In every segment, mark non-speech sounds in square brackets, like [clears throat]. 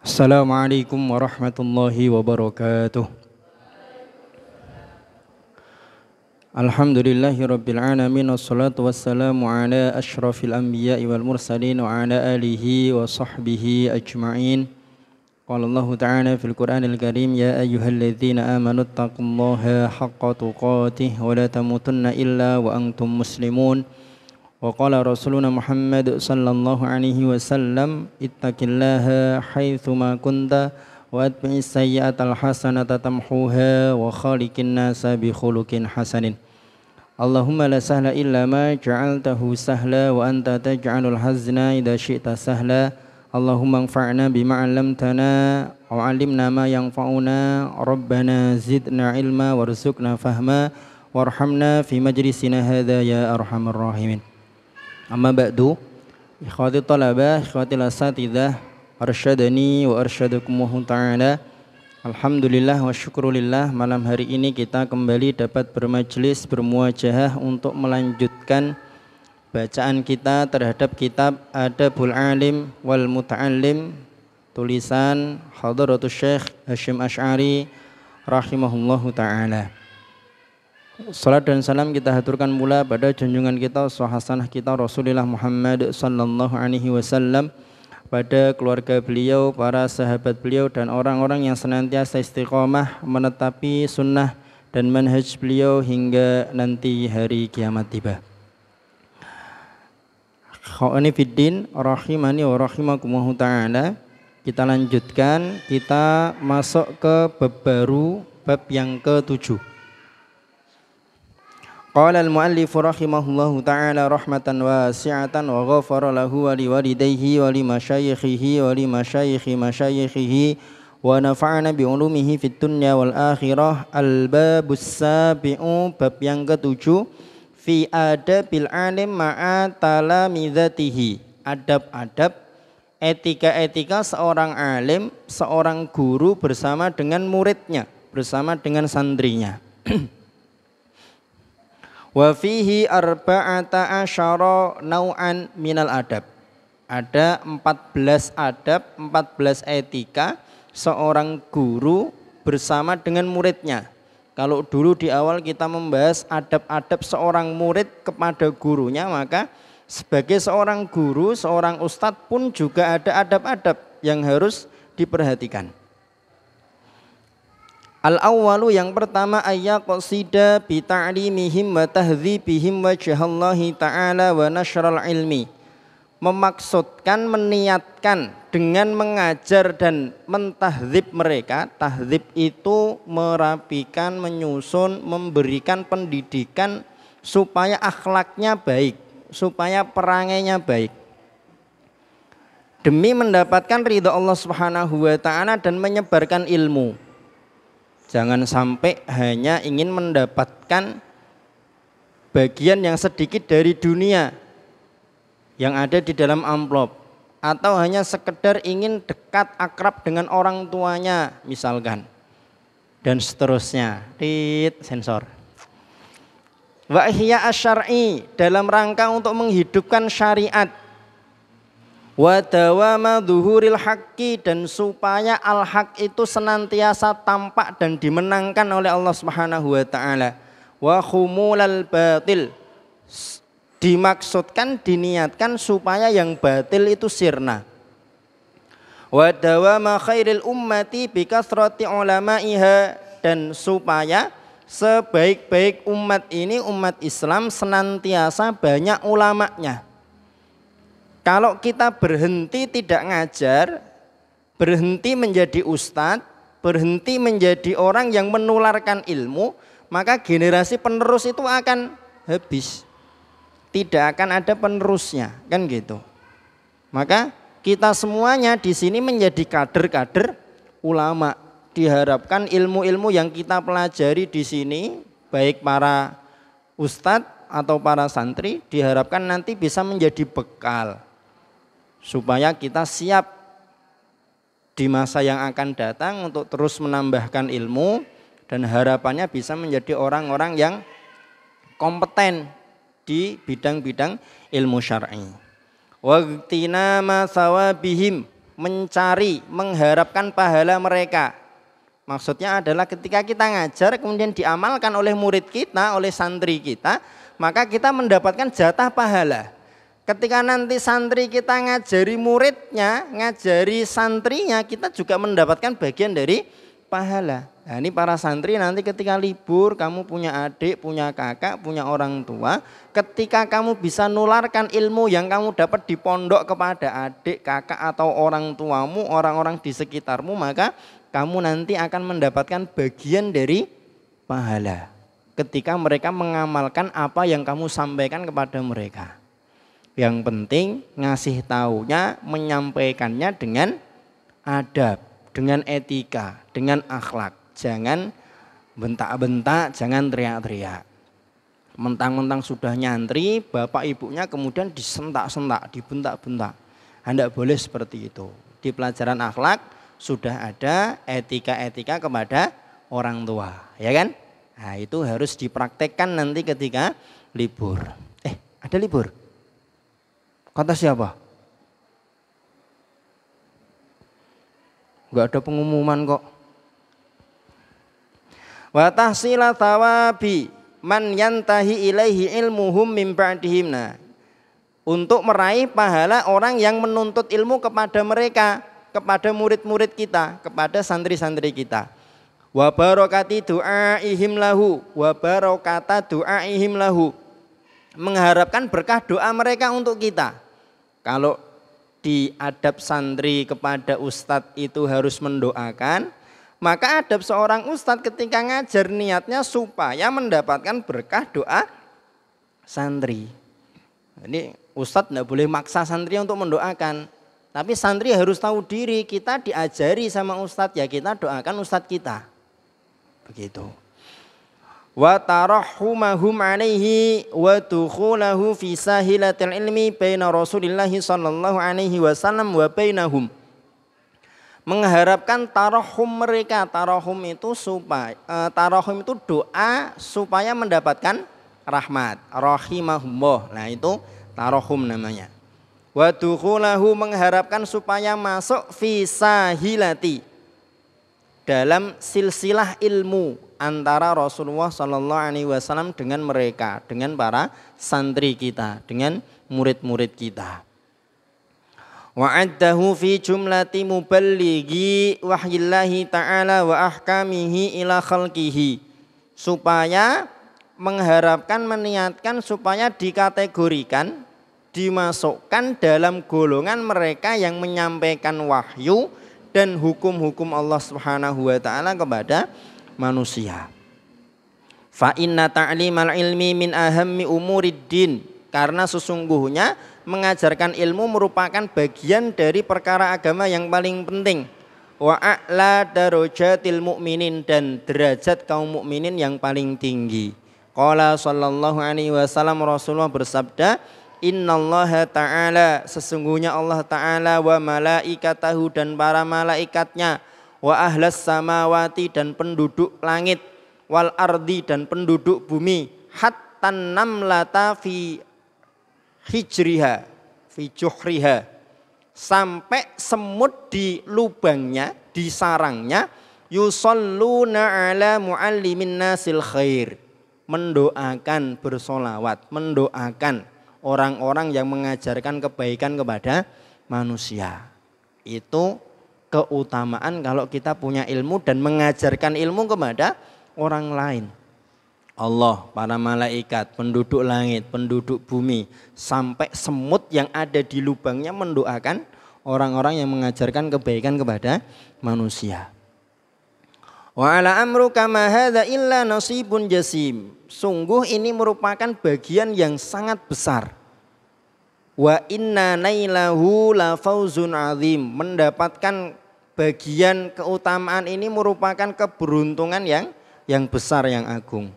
السلام عليكم ورحمة الله وبركاته الحمد لله رب العالمين والصلاة والسلام على أشرف الأنبياء والمرسلين وعلى آله وصحبه أجمعين قال الله تعالى في القرآن الكريم يا أيها الذين آمنوا اتقوا الله حق تقاته ولا تموتن إلا وأنتم مسلمون وقال رسولنا محمد صلى الله عليه وسلم اتق الله حيثما كنت واتبع السيئة الحسنة تمحوها وخالق الناس بخلق حسن اللهم لا سهل إلا ما جعلته سهلا وأنت تجعل الحزن إذا شئت سهلا اللهم انفعنا بما علمتنا وعلمنا ما ينفعنا ربنا زدنا علما وارزقنا فهما وارحمنا في مجلسنا هذا يا أرحم الراحمين Amma ba'du. Ikhwati talabah, ikhwati asatidah, arshadani, wa arsyadakumullahu ta'ala. Alhamdulillah wa syukurulillah malam hari ini kita kembali dapat bermajelis bermuajahah untuk melanjutkan bacaan kita terhadap kitab Adabul Alim wal Muta'alim tulisan Hadratus Syekh Hashim Ash'ari rahimahullahu taala. Salat dan salam kita haturkan mula pada junjungan kita suhasanah kita Rasulullah Muhammad sallallahu alaihi wasallam pada keluarga beliau, para sahabat beliau dan orang-orang yang senantiasa istiqomah menetapi sunnah dan manhaj beliau hingga nanti hari kiamat tiba. Khawani fiddin rahimani wa rahimakumullah ta'ala Kita lanjutkan, kita masuk ke bab baru, bab yang ketujuh Qala al-muallif rahimahullahu ta'ala rahmatan wasi'atan wa ghafara lahu wa liwalidayhi wa limasyayikhihi wa limasyayikhi masyayikhihi wa nafa'ana bi ulumihi fid dunya wal akhirah al-babus sabi'u bab yang ketujuh fi adabil alim ma'a talamidatihi adab-adab etika-etika seorang alim seorang guru bersama dengan muridnya bersama dengan santrinya [clears throat] Wa fihi arba'ata asyara nau'an minal adab. Ada 14 adab, 14 etika seorang guru bersama dengan muridnya. Kalau dulu di awal kita membahas adab-adab seorang murid kepada gurunya, maka sebagai seorang guru, seorang ustadz pun juga ada adab-adab yang harus diperhatikan. Al awalu yang pertama ayat qasida bi ta'limihim wa tahdhibihim wajhallahi ta'ala wa nashral ilmi. Memaksudkan, meniatkan dengan mengajar dan mentahdzib mereka. Tahdzib itu merapikan, menyusun, memberikan pendidikan supaya akhlaknya baik, supaya perangainya baik demi mendapatkan ridha Allah Subhanahu wa taala dan menyebarkan ilmu. Jangan sampai hanya ingin mendapatkan bagian yang sedikit dari dunia yang ada di dalam amplop atau hanya sekedar ingin dekat akrab dengan orang tuanya misalkan dan seterusnya tit sensor wa asyari dalam rangka untuk menghidupkan syariat Wadawama duhuril haqqi dan supaya al-haq itu senantiasa tampak dan dimenangkan oleh Allah Subhanahu wa taala. Wa khumulal batil dimaksudkan diniatkan supaya yang batil itu sirna. Wa dawama khairil ummati bi ulama ulama'iha dan supaya sebaik-baik umat ini umat Islam senantiasa banyak ulamanya kalau kita berhenti tidak ngajar, berhenti menjadi ustadz, berhenti menjadi orang yang menularkan ilmu, maka generasi penerus itu akan habis. Tidak akan ada penerusnya, kan gitu. Maka kita semuanya di sini menjadi kader-kader ulama. Diharapkan ilmu-ilmu yang kita pelajari di sini, baik para ustadz atau para santri, diharapkan nanti bisa menjadi bekal supaya kita siap di masa yang akan datang untuk terus menambahkan ilmu dan harapannya bisa menjadi orang-orang yang kompeten di bidang-bidang ilmu syar'i. Waktina bihim mencari, mengharapkan pahala mereka. Maksudnya adalah ketika kita ngajar kemudian diamalkan oleh murid kita, oleh santri kita, maka kita mendapatkan jatah pahala. Ketika nanti santri kita ngajari muridnya, ngajari santrinya, kita juga mendapatkan bagian dari pahala. Nah, ini para santri nanti ketika libur, kamu punya adik, punya kakak, punya orang tua. Ketika kamu bisa nularkan ilmu yang kamu dapat di pondok kepada adik, kakak atau orang tuamu, orang-orang di sekitarmu, maka kamu nanti akan mendapatkan bagian dari pahala. Ketika mereka mengamalkan apa yang kamu sampaikan kepada mereka. Yang penting ngasih taunya, menyampaikannya dengan adab, dengan etika, dengan akhlak. Jangan bentak-bentak, jangan teriak-teriak. Mentang-mentang sudah nyantri, bapak ibunya kemudian disentak-sentak, dibentak-bentak. Anda nah, boleh seperti itu. Di pelajaran akhlak sudah ada etika-etika kepada orang tua, ya kan? Nah, itu harus dipraktekkan nanti ketika libur. Eh, ada libur? Kata siapa? Enggak ada pengumuman kok. Wa tahsila tawabi man yantahi ilaihi ilmuhum min ba'dihim. Nah, untuk meraih pahala orang yang menuntut ilmu kepada mereka, kepada murid-murid kita, kepada santri-santri kita. Wa barakati du'aihim lahu, wa barakata du'aihim lahu mengharapkan berkah doa mereka untuk kita. Kalau di adab santri kepada ustadz itu harus mendoakan, maka adab seorang ustadz ketika ngajar niatnya supaya mendapatkan berkah doa santri. Ini ustadz tidak boleh maksa santri untuk mendoakan. Tapi santri harus tahu diri, kita diajari sama ustadz, ya kita doakan ustadz kita. Begitu wa tarahhumahum alaihi wa tukhulahu fi sahilatil ilmi baina Rasulillah sallallahu alaihi wasallam wa bainahum mengharapkan tarahum mereka tarahum itu supaya eh, tarahum itu doa supaya mendapatkan rahmat rahimahumullah nah itu tarahum namanya wa dukhulahu mengharapkan supaya masuk fi sahilati dalam silsilah ilmu antara Rasulullah Shallallahu Alaihi Wasallam dengan mereka, dengan para santri kita, dengan murid-murid kita. Wa'addahu fi jumlati muballighi wahyillahi ta'ala wa ahkamihi ila khalqihi. Supaya mengharapkan, meniatkan supaya dikategorikan, dimasukkan dalam golongan mereka yang menyampaikan wahyu dan hukum-hukum Allah Subhanahu wa taala kepada manusia. Fa inna ta'limal ilmi min ahammi umuriddin karena sesungguhnya mengajarkan ilmu merupakan bagian dari perkara agama yang paling penting. Wa a'la darajatil mu'minin dan derajat kaum mukminin yang paling tinggi. Qala sallallahu alaihi wasallam Rasulullah bersabda, Innallaha ta'ala sesungguhnya Allah ta'ala wa malaikatahu dan para malaikatnya wa ahlas samawati dan penduduk langit wal ardi dan penduduk bumi hatta namlata fi hijriha fi juhriha sampai semut di lubangnya di sarangnya yusalluna ala muallimin nasil khair mendoakan bersolawat mendoakan orang-orang yang mengajarkan kebaikan kepada manusia. Itu keutamaan kalau kita punya ilmu dan mengajarkan ilmu kepada orang lain. Allah, para malaikat, penduduk langit, penduduk bumi, sampai semut yang ada di lubangnya mendoakan orang-orang yang mengajarkan kebaikan kepada manusia. Wa ala amruka ma hadza illa nasibun jasim. Sungguh ini merupakan bagian yang sangat besar. Wa inna nailahu la fauzun azim. Mendapatkan bagian keutamaan ini merupakan keberuntungan yang yang besar yang agung.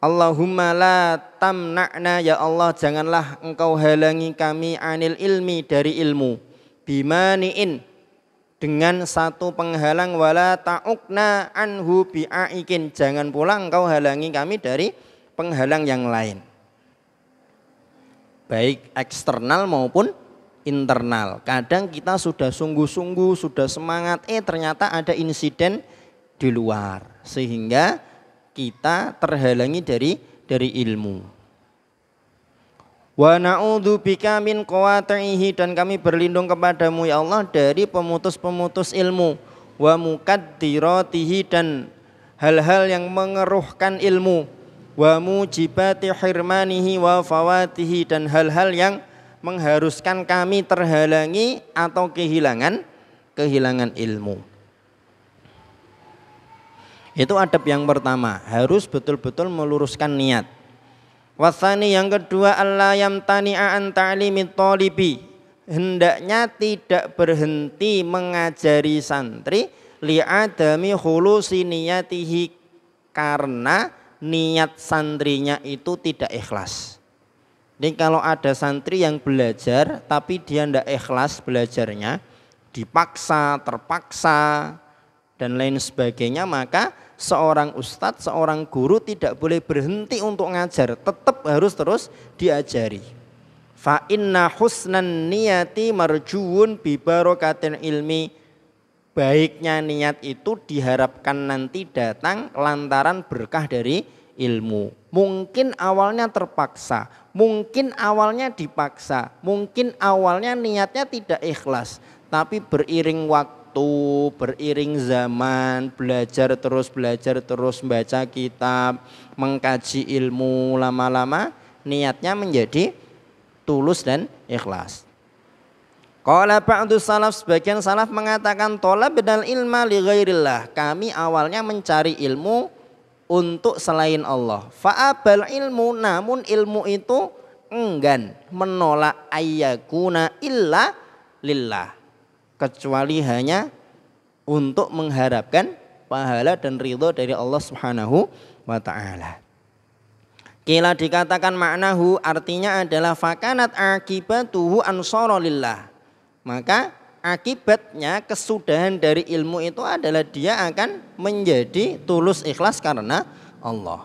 Allahumma la tamna'na ya Allah janganlah engkau halangi kami anil ilmi dari ilmu bimaniin dengan satu penghalang wala ta'ukna anhu bi'aikin jangan pulang engkau halangi kami dari penghalang yang lain baik eksternal maupun internal kadang kita sudah sungguh-sungguh sudah semangat eh ternyata ada insiden di luar sehingga kita terhalangi dari dari ilmu Wa na'udhu bika min qawatihi dan kami berlindung kepadamu ya Allah dari pemutus-pemutus ilmu wa mukaddiratihi dan hal-hal yang mengeruhkan ilmu wa mujibati hirmanihi wa fawatihi dan hal-hal yang mengharuskan kami terhalangi atau kehilangan kehilangan ilmu. Itu adab yang pertama, harus betul-betul meluruskan niat Wasani yang kedua Allah tani an ta'limi talibi. Hendaknya tidak berhenti mengajari santri li'adami khulusi niyatihi karena niat santrinya itu tidak ikhlas. Jadi kalau ada santri yang belajar tapi dia tidak ikhlas belajarnya, dipaksa, terpaksa, dan lain sebagainya, maka seorang ustadz, seorang guru tidak boleh berhenti untuk ngajar, tetap harus terus diajari. Fa inna husnan niyati marjuun bi barokatin ilmi. Baiknya niat itu diharapkan nanti datang lantaran berkah dari ilmu. Mungkin awalnya terpaksa, mungkin awalnya dipaksa, mungkin awalnya niatnya tidak ikhlas, tapi beriring waktu waktu, beriring zaman, belajar terus, belajar terus, membaca kitab, mengkaji ilmu lama-lama, niatnya menjadi tulus dan ikhlas. Qala ba'du salaf sebagian salaf mengatakan tolab bedal ilma li ghairillah. Kami awalnya mencari ilmu untuk selain Allah. Fa'abal ilmu namun ilmu itu enggan menolak ayyakuna illa lillah kecuali hanya untuk mengharapkan pahala dan ridho dari Allah Subhanahu wa taala. Kila dikatakan maknahu artinya adalah fakanat akibatuhu lillah. Maka akibatnya kesudahan dari ilmu itu adalah dia akan menjadi tulus ikhlas karena Allah.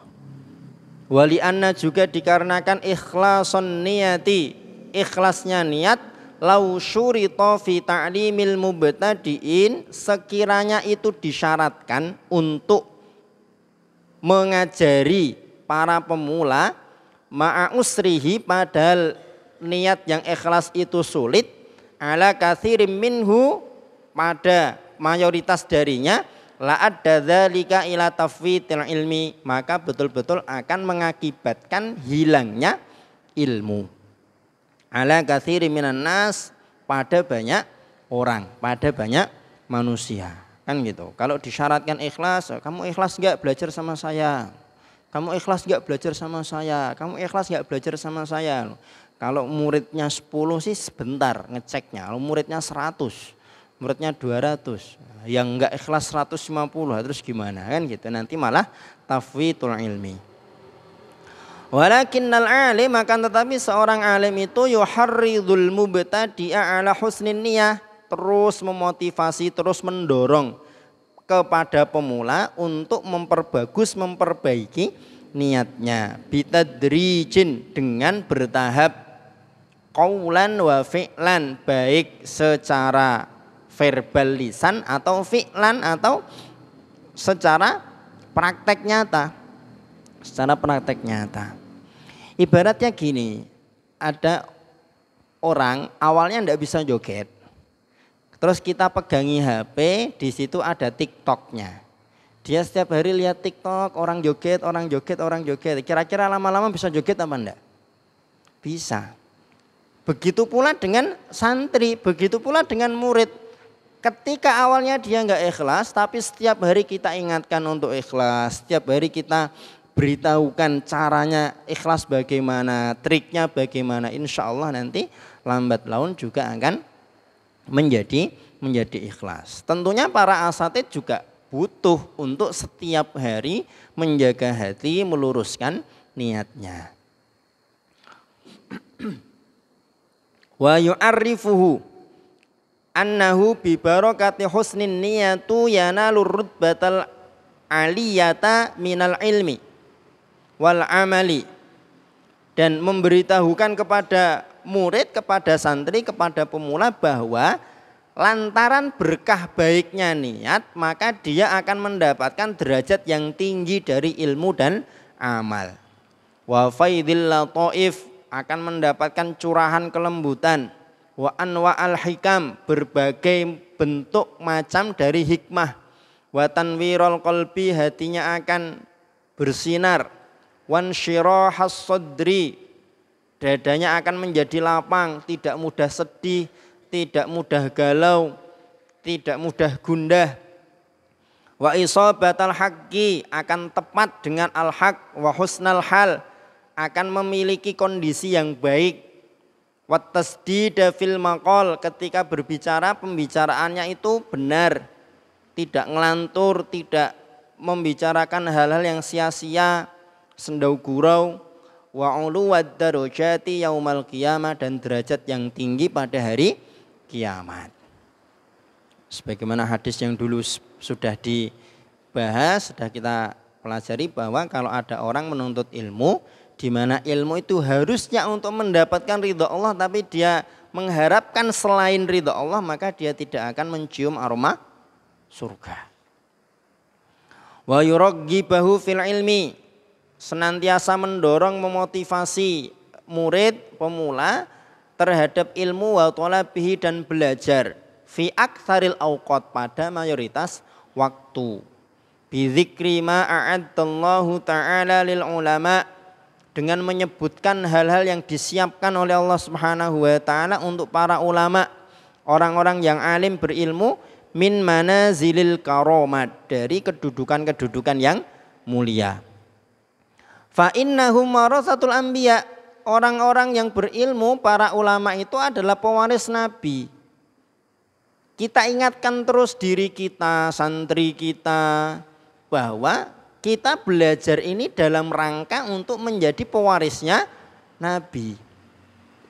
Wali anna juga dikarenakan ikhlason niyati. Ikhlasnya niat lau syurita fi ta'limil mubtadiin sekiranya itu disyaratkan untuk mengajari para pemula ma'usrihi padahal niat yang ikhlas itu sulit ala kathirim minhu pada mayoritas darinya la'ad dadzalika ila tafwitil ilmi maka betul-betul akan mengakibatkan hilangnya ilmu ala kathiri minan nas pada banyak orang, pada banyak manusia. Kan gitu. Kalau disyaratkan ikhlas, kamu ikhlas enggak belajar sama saya? Kamu ikhlas enggak belajar sama saya? Kamu ikhlas enggak belajar sama saya? Kalau muridnya 10 sih sebentar ngeceknya. Kalau muridnya 100, muridnya 200 yang enggak ikhlas 150 terus gimana kan gitu nanti malah tafwidul ilmi Walakinnal alim akan tetapi seorang alim itu yuharridul mubtadi'a ala husnin niyah, terus memotivasi, terus mendorong kepada pemula untuk memperbagus, memperbaiki niatnya. Bitadrijin dengan bertahap kaulan wa fi'lan, baik secara verbal lisan atau fi'lan atau secara praktek nyata. Secara praktek nyata. Ibaratnya gini, ada orang awalnya tidak bisa joget. Terus kita pegangi HP, di situ ada TikToknya. Dia setiap hari lihat TikTok, orang joget, orang joget, orang joget. Kira-kira lama-lama bisa joget apa enggak? Bisa. Begitu pula dengan santri, begitu pula dengan murid. Ketika awalnya dia enggak ikhlas, tapi setiap hari kita ingatkan untuk ikhlas, setiap hari kita beritahukan caranya ikhlas bagaimana, triknya bagaimana. Insya Allah nanti lambat laun juga akan menjadi menjadi ikhlas. Tentunya para asatid juga butuh untuk setiap hari menjaga hati, meluruskan niatnya. [clears throat] Wa yu'arrifuhu annahu bi barakati husnin niyatu yanalur rutbatal aliyata minal ilmi wal amali dan memberitahukan kepada murid, kepada santri, kepada pemula bahwa lantaran berkah baiknya niat maka dia akan mendapatkan derajat yang tinggi dari ilmu dan amal. Wa faidil lataif akan mendapatkan curahan kelembutan. Wa anwa al hikam berbagai bentuk macam dari hikmah. Wa tanwirul qalbi hatinya akan bersinar wan sadri dadanya akan menjadi lapang, tidak mudah sedih, tidak mudah galau, tidak mudah gundah. Wa batal haqqi akan tepat dengan al-haq wa husnal hal, akan memiliki kondisi yang baik. Wa tasdida fil maqal ketika berbicara pembicaraannya itu benar, tidak ngelantur, tidak membicarakan hal-hal yang sia-sia, sendau gurau wa uluwad wadarojati yaumal kiamat dan derajat yang tinggi pada hari kiamat. Sebagaimana hadis yang dulu sudah dibahas, sudah kita pelajari bahwa kalau ada orang menuntut ilmu, di mana ilmu itu harusnya untuk mendapatkan ridho Allah, tapi dia mengharapkan selain ridho Allah, maka dia tidak akan mencium aroma surga. Wa yuraggibahu fil ilmi senantiasa mendorong memotivasi murid pemula terhadap ilmu wa talabihi dan belajar fi aktsaril awqat pada mayoritas waktu bizikri ma a'addallahu ta'ala lil ulama dengan menyebutkan hal-hal yang disiapkan oleh Allah Subhanahu wa taala untuk para ulama orang-orang yang alim berilmu min mana zilil karomat dari kedudukan-kedudukan yang mulia. Fa innahum warasatul anbiya. Orang-orang yang berilmu, para ulama itu adalah pewaris nabi. Kita ingatkan terus diri kita, santri kita bahwa kita belajar ini dalam rangka untuk menjadi pewarisnya nabi.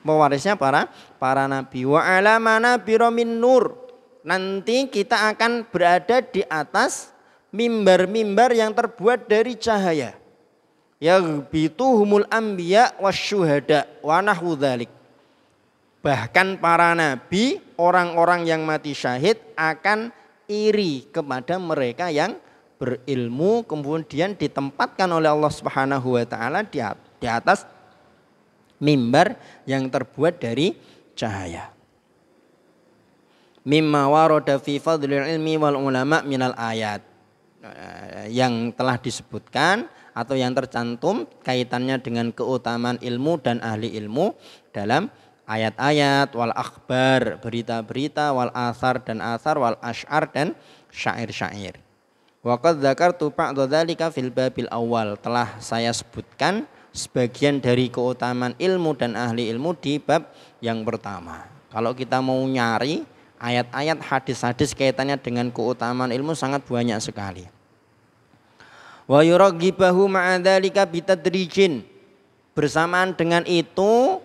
Pewarisnya para para nabi wa mana biromin nur. Nanti kita akan berada di atas mimbar-mimbar yang terbuat dari cahaya yarbituhumul anbiya wasyuhada wa nahwu dzalik. Bahkan para nabi, orang-orang yang mati syahid akan iri kepada mereka yang berilmu kemudian ditempatkan oleh Allah Subhanahu wa taala di atas mimbar yang terbuat dari cahaya. Mimma warada fi fadlil ilmi wal ulama minal ayat nah, yang telah disebutkan atau yang tercantum kaitannya dengan keutamaan ilmu dan ahli ilmu dalam ayat-ayat wal akhbar, berita-berita wal asar dan asar wal ashar dan syair-syair. Waqad qad dzakartu ba'da dzalika fil babil awal. Telah saya sebutkan sebagian dari keutamaan ilmu dan ahli ilmu di bab yang pertama. Kalau kita mau nyari ayat-ayat hadis-hadis kaitannya dengan keutamaan ilmu sangat banyak sekali wa yuragibahu ma'adhalika bitadrijin bersamaan dengan itu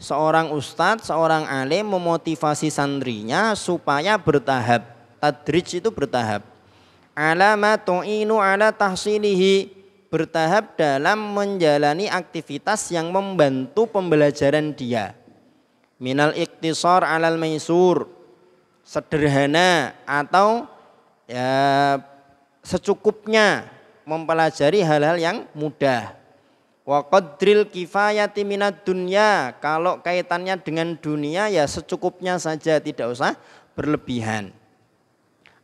seorang ustadz, seorang alim memotivasi santrinya supaya bertahap tadrij itu bertahap alama tu'inu ala tahsilihi bertahap dalam menjalani aktivitas yang membantu pembelajaran dia minal iktisar alal maisur sederhana atau ya secukupnya mempelajari hal-hal yang mudah. Wa qadril kifayati minad dunia, Kalau kaitannya dengan dunia ya secukupnya saja, tidak usah berlebihan.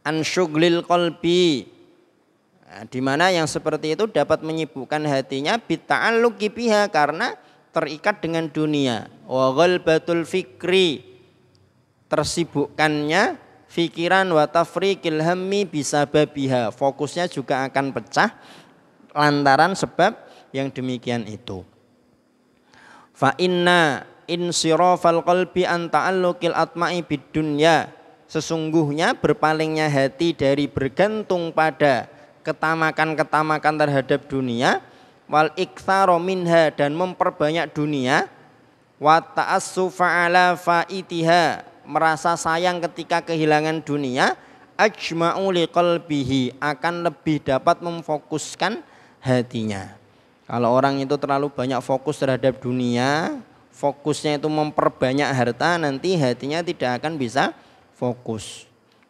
An kolbi, qalbi. Nah, di mana yang seperti itu dapat menyibukkan hatinya bita'alluqi biha karena terikat dengan dunia. Wa ghalbatul fikri. Tersibukkannya Fikiran wa tafriqil hammi babiha Fokusnya juga akan pecah lantaran sebab yang demikian itu. Fa inna insirafal qalbi an ta'alluqil atma'i bid dunya. Sesungguhnya berpalingnya hati dari bergantung pada ketamakan-ketamakan terhadap dunia wal iktharo minha dan memperbanyak dunia wa ta'assufa ala faitiha merasa sayang ketika kehilangan dunia ajma'u liqalbihi akan lebih dapat memfokuskan hatinya. Kalau orang itu terlalu banyak fokus terhadap dunia, fokusnya itu memperbanyak harta, nanti hatinya tidak akan bisa fokus.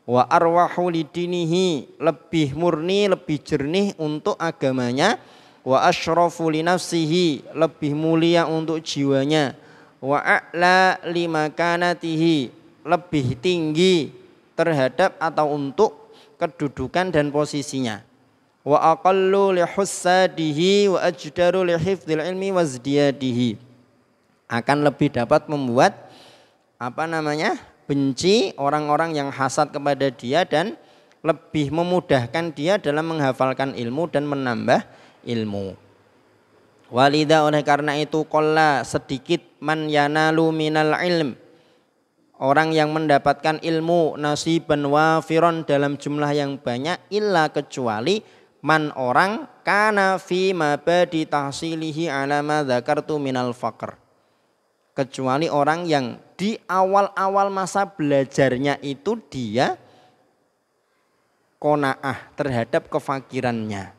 Wa arwahu lidinihi lebih murni, lebih jernih untuk agamanya. Wa asyrafu linafsihi lebih mulia untuk jiwanya. Wa a'la limakanatihi lebih tinggi terhadap atau untuk kedudukan dan posisinya. Wa aqallu li husadihi wa ajdaru li hifdzil ilmi wa zdiyadihi. Akan lebih dapat membuat apa namanya? benci orang-orang yang hasad kepada dia dan lebih memudahkan dia dalam menghafalkan ilmu dan menambah ilmu. Walida oleh karena itu kola sedikit man yanalu minal ilm orang yang mendapatkan ilmu nasiban wafiron dalam jumlah yang banyak illa kecuali man orang kana fi mabadi tahsilihi ala ma dzakartu minal faqr kecuali orang yang di awal-awal masa belajarnya itu dia konaah terhadap kefakirannya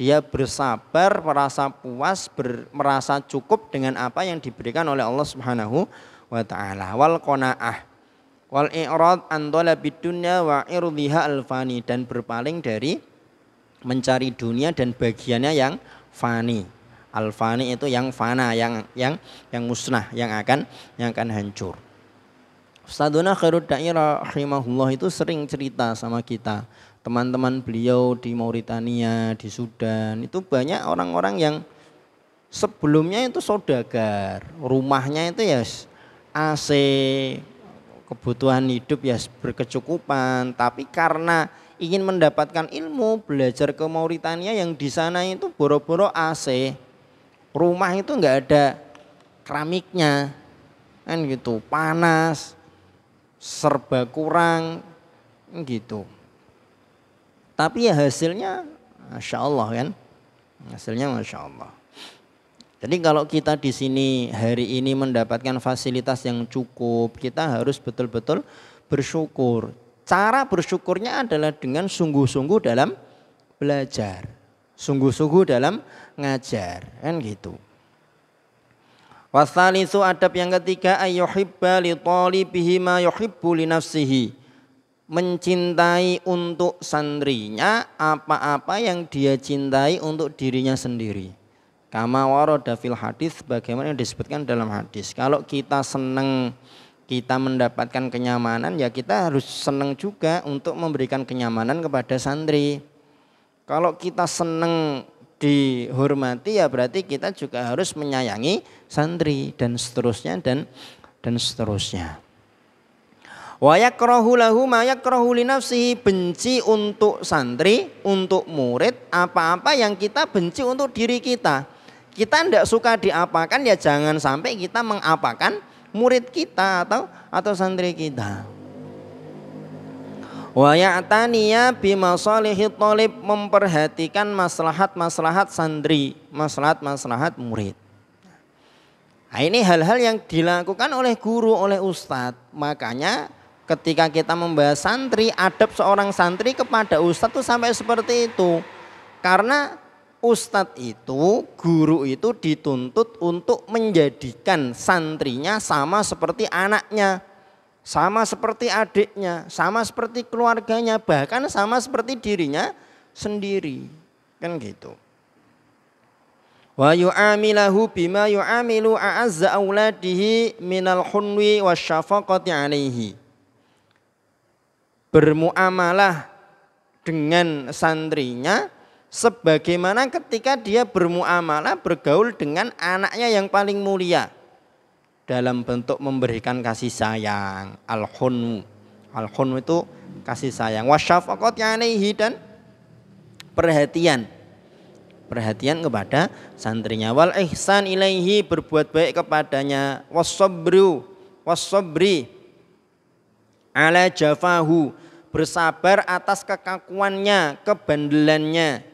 dia bersabar merasa puas ber, merasa cukup dengan apa yang diberikan oleh Allah Subhanahu wa taala wal qona'ah wal i'rad an talabid dunya wa irdhiha al fani dan berpaling dari mencari dunia dan bagiannya yang fani al fani itu yang fana yang yang yang musnah yang akan yang akan hancur Ustadzuna Khairud Daira rahimahullah itu sering cerita sama kita teman-teman beliau di Mauritania, di Sudan, itu banyak orang-orang yang sebelumnya itu saudagar, rumahnya itu ya yes, AC, kebutuhan hidup ya berkecukupan, tapi karena ingin mendapatkan ilmu, belajar ke Mauritania yang di sana itu boro-boro AC, rumah itu enggak ada keramiknya, kan gitu, panas, serba kurang, gitu. Tapi ya hasilnya, masya Allah kan, hasilnya masya Allah. Jadi kalau kita di sini hari ini mendapatkan fasilitas yang cukup, kita harus betul-betul bersyukur. Cara bersyukurnya adalah dengan sungguh-sungguh dalam belajar, sungguh-sungguh dalam ngajar, kan gitu. Wasalisu adab yang ketiga ayyuhibba li talibihi ma yuhibbu nafsihi. Mencintai untuk santrinya apa-apa yang dia cintai untuk dirinya sendiri. Kama waroda fil hadis bagaimana yang disebutkan dalam hadis. Kalau kita senang kita mendapatkan kenyamanan ya kita harus senang juga untuk memberikan kenyamanan kepada santri. Kalau kita senang dihormati ya berarti kita juga harus menyayangi santri dan seterusnya dan dan seterusnya. Wayak nafsihi benci untuk santri, untuk murid apa-apa yang kita benci untuk diri kita kita tidak suka diapakan ya jangan sampai kita mengapakan murid kita atau atau santri kita. Wayatania ya'taniya bima tolib memperhatikan maslahat-maslahat santri, maslahat-maslahat murid. Nah, ini hal-hal yang dilakukan oleh guru, oleh ustadz. Makanya ketika kita membahas santri, adab seorang santri kepada ustadz itu sampai seperti itu. Karena Ustadz itu, guru itu dituntut untuk menjadikan santrinya sama seperti anaknya, sama seperti adiknya, sama seperti keluarganya, bahkan sama seperti dirinya sendiri. Kan gitu. Wa yu'amilahu bima yu'amilu a'azza minal hunwi wasyafaqati Bermuamalah dengan santrinya sebagaimana ketika dia bermuamalah bergaul dengan anaknya yang paling mulia dalam bentuk memberikan kasih sayang al-hunmu al itu kasih sayang wasyafaqat alaihi dan perhatian perhatian kepada santrinya wal ihsan ilaihi berbuat baik kepadanya wasabru wasabri ala jafahu bersabar atas kekakuannya kebandelannya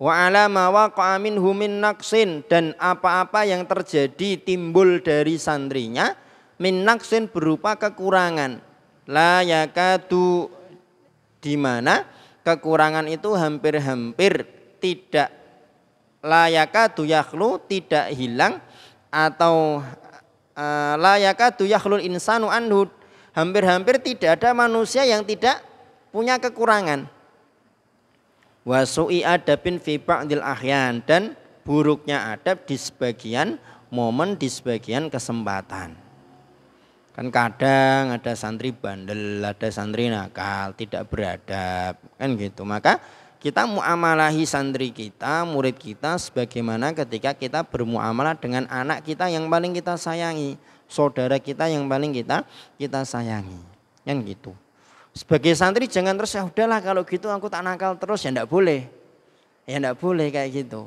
wa ala ma waqa'a minhu min naqsin dan apa-apa yang terjadi timbul dari santrinya min naqsin berupa kekurangan la yakadu di mana kekurangan itu hampir-hampir tidak yakadu yakhlu tidak hilang atau e, la yakadu yakhlu insanu anhu hampir-hampir tidak ada manusia yang tidak punya kekurangan wasu'i adabin fi ba'dil ahyan dan buruknya adab di sebagian momen di sebagian kesempatan. Kan kadang ada santri bandel, ada santri nakal, tidak beradab, kan gitu. Maka kita muamalahi santri kita, murid kita sebagaimana ketika kita bermuamalah dengan anak kita yang paling kita sayangi, saudara kita yang paling kita kita sayangi. Kan gitu. Sebagai santri jangan terus ya udahlah kalau gitu aku tak nakal terus ya ndak boleh. Ya ndak boleh kayak gitu.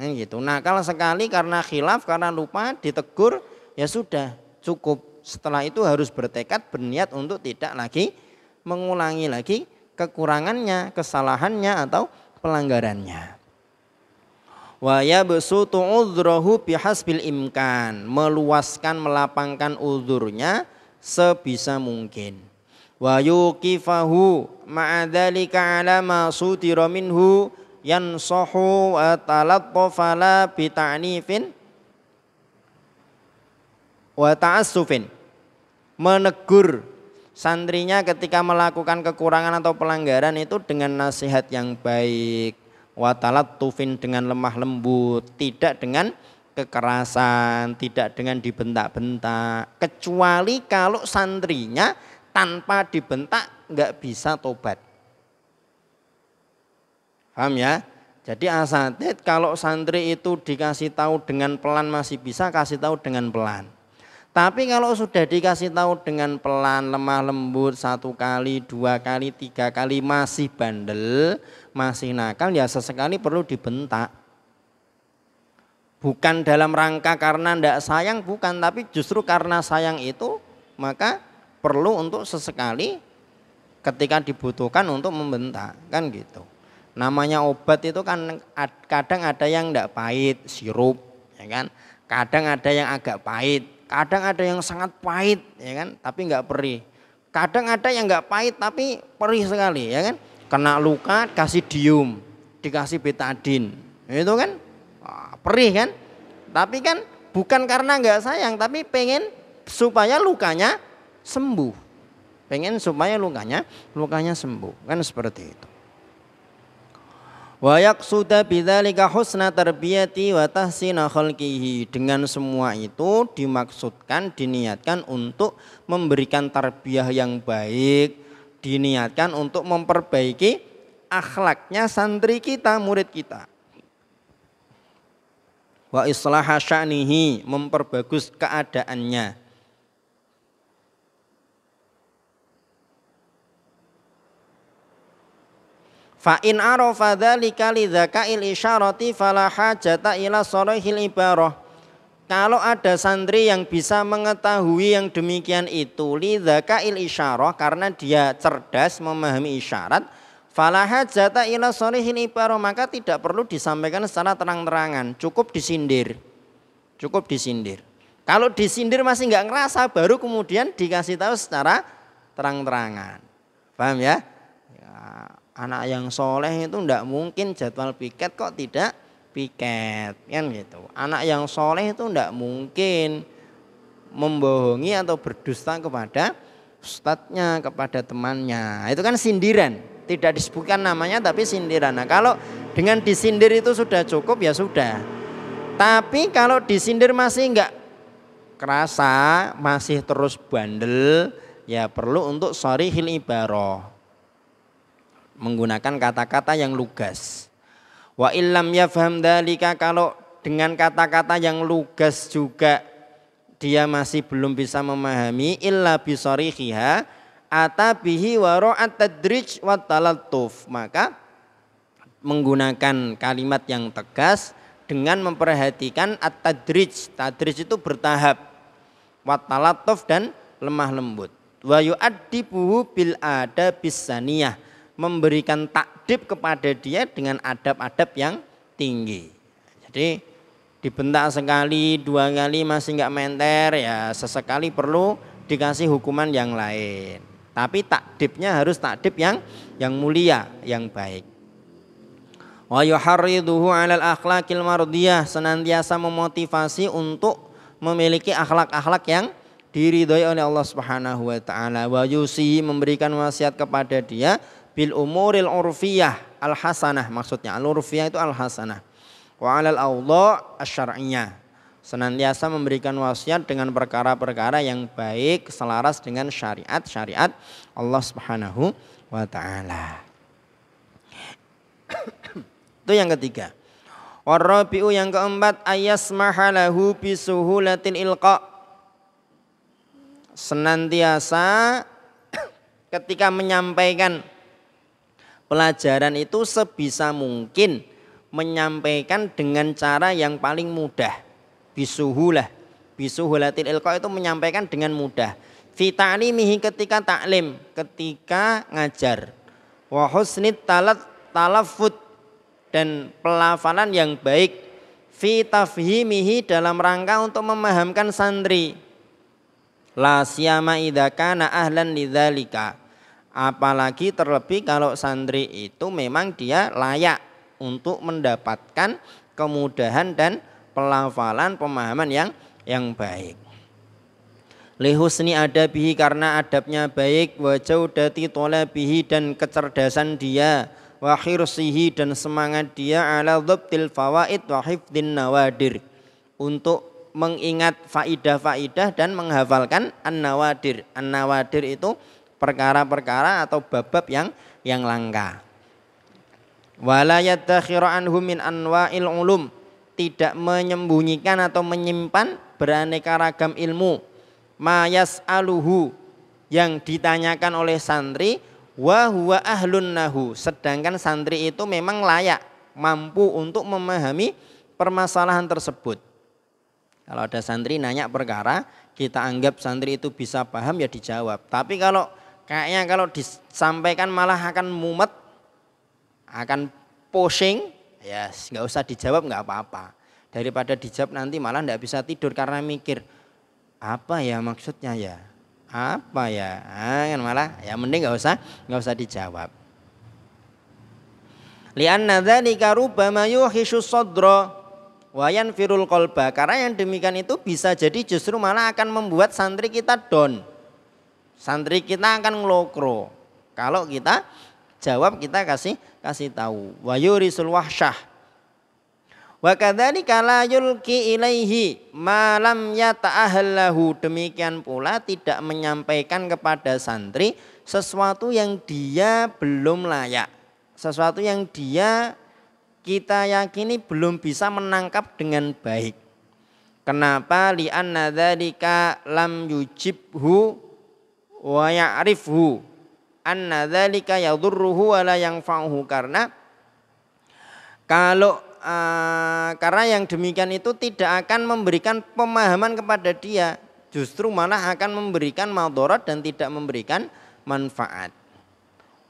Nah, gitu. Nakal sekali karena khilaf, karena lupa ditegur ya sudah cukup. Setelah itu harus bertekad berniat untuk tidak lagi mengulangi lagi kekurangannya, kesalahannya atau pelanggarannya wa yabsutu udhrahu bihasbil imkan meluaskan melapangkan uzurnya sebisa mungkin wa yuqifahu ma'adhalika ala ma sutira minhu yansahu wa talattafa la bita'nifin wa ta'assufin menegur santrinya ketika melakukan kekurangan atau pelanggaran itu dengan nasihat yang baik wa tufin dengan lemah lembut tidak dengan kekerasan tidak dengan dibentak-bentak kecuali kalau santrinya tanpa dibentak nggak bisa tobat. Paham ya? Jadi asatid kalau santri itu dikasih tahu dengan pelan masih bisa kasih tahu dengan pelan. Tapi kalau sudah dikasih tahu dengan pelan, lemah lembut, satu kali, dua kali, tiga kali, masih bandel, masih nakal, ya sesekali perlu dibentak. Bukan dalam rangka karena tidak sayang, bukan. Tapi justru karena sayang itu, maka perlu untuk sesekali ketika dibutuhkan untuk membentak kan gitu. Namanya obat itu kan kadang ada yang tidak pahit, sirup, ya kan. Kadang ada yang agak pahit, kadang ada yang sangat pahit, ya kan. Tapi nggak perih. Kadang ada yang nggak pahit tapi perih sekali, ya kan. Kena luka kasih dium, dikasih betadin, itu kan perih kan. Tapi kan bukan karena nggak sayang, tapi pengen supaya lukanya sembuh. Pengen supaya lukanya lukanya sembuh. Kan seperti itu. Wa yaqsuda bidzalika husna tarbiyati wa tahsina khalqihi. Dengan semua itu dimaksudkan, diniatkan untuk memberikan tarbiyah yang baik, diniatkan untuk memperbaiki akhlaknya santri kita, murid kita. Wa islaha sya'nihi, memperbagus keadaannya Fa in arafa dzalika li dzakail isyarati fala hajata ila sarihil ibarah. Kalau ada santri yang bisa mengetahui yang demikian itu li dzakail isyarah karena dia cerdas memahami isyarat, fala hajata ila sarihil ibarah maka tidak perlu disampaikan secara terang-terangan, cukup disindir. Cukup disindir. Kalau disindir masih nggak ngerasa baru kemudian dikasih tahu secara terang-terangan. Paham ya, ya anak yang soleh itu tidak mungkin jadwal piket kok tidak piket kan gitu anak yang soleh itu tidak mungkin membohongi atau berdusta kepada ustadznya kepada temannya itu kan sindiran tidak disebutkan namanya tapi sindiran nah kalau dengan disindir itu sudah cukup ya sudah tapi kalau disindir masih enggak kerasa masih terus bandel ya perlu untuk sorry hil ibaroh menggunakan kata-kata yang lugas. Wa illam yafham dalika kalau dengan kata-kata yang lugas juga dia masih belum bisa memahami illa bisarihiha atabihi wara'at tadrij wa talattuf maka menggunakan kalimat yang tegas dengan memperhatikan at-tadrij tadrij itu bertahap wa talattuf dan lemah lembut wa yu'addibuhu bil adabis saniyah memberikan takdib kepada dia dengan adab-adab yang tinggi. Jadi dibentak sekali, dua kali masih nggak menter ya sesekali perlu dikasih hukuman yang lain. Tapi takdibnya harus takdib yang yang mulia, yang baik. Wa yuharriduhu 'alal akhlaqil mardiyah senantiasa memotivasi untuk memiliki akhlak-akhlak yang diridhoi oleh Allah Subhanahu wa taala. Wa yusi memberikan wasiat kepada dia bil umuril urfiyah al hasanah maksudnya al urfiyah itu al hasanah wa alal awdha asyariyah senantiasa memberikan wasiat dengan perkara-perkara yang baik selaras dengan syariat syariat Allah Subhanahu wa taala. [coughs] itu yang ketiga. Warabiu yang keempat ayas mahalahu bisuhulatin ilqa. Senantiasa [coughs] ketika menyampaikan pelajaran itu sebisa mungkin menyampaikan dengan cara yang paling mudah. Bisuhulah. Bisuhulatil ilqa itu menyampaikan dengan mudah. Fitani mihi ketika taklim, ketika ngajar. Wa husnit talat talafud dan pelafalan yang baik. fitafhimihi dalam rangka untuk memahamkan santri. La siyama idza ahlan lidzalika Apalagi terlebih kalau santri itu memang dia layak untuk mendapatkan kemudahan dan pelafalan pemahaman yang yang baik. Lihusni bihi karena adabnya baik dati jaudati bihi dan kecerdasan dia wa sihi dan semangat dia ala dhubtil fawaid wa hifdin nawadir untuk mengingat faidah-faidah dan menghafalkan an-nawadir. An-nawadir itu perkara-perkara atau bab yang yang langka. Wala yadakhiru anhum min anwa'il ulum. Tidak menyembunyikan atau menyimpan beraneka ragam ilmu. Mayas aluhu yang ditanyakan oleh santri wa huwa ahlun nahu. Sedangkan santri itu memang layak, mampu untuk memahami permasalahan tersebut. Kalau ada santri nanya perkara, kita anggap santri itu bisa paham ya dijawab. Tapi kalau Kayaknya kalau disampaikan malah akan mumet, akan pusing, ya yes, nggak usah dijawab nggak apa-apa. Daripada dijawab nanti malah nggak bisa tidur karena mikir apa ya maksudnya ya, apa ya, ah, kan malah ya mending nggak usah nggak usah dijawab. Lianna dzalika rubbama yuhishu sadra wayan yanfirul kolba. Karena yang demikian itu bisa jadi justru malah akan membuat santri kita down. Santri kita akan ngelokro. Kalau kita jawab kita kasih kasih tahu. Wa yurisul wahsyah. Wa kadzalika la yulqi ilaihi lam yata'ahallahu Demikian pula tidak menyampaikan kepada santri sesuatu yang dia belum layak. Sesuatu yang dia kita yakini belum bisa menangkap dengan baik. Kenapa li'anna dzalika lam yujibhu wa ya'rifhu anna dzalika yadurruhu wa la yanfa'uhu karena kalau uh, karena yang demikian itu tidak akan memberikan pemahaman kepada dia justru malah akan memberikan madarat dan tidak memberikan manfaat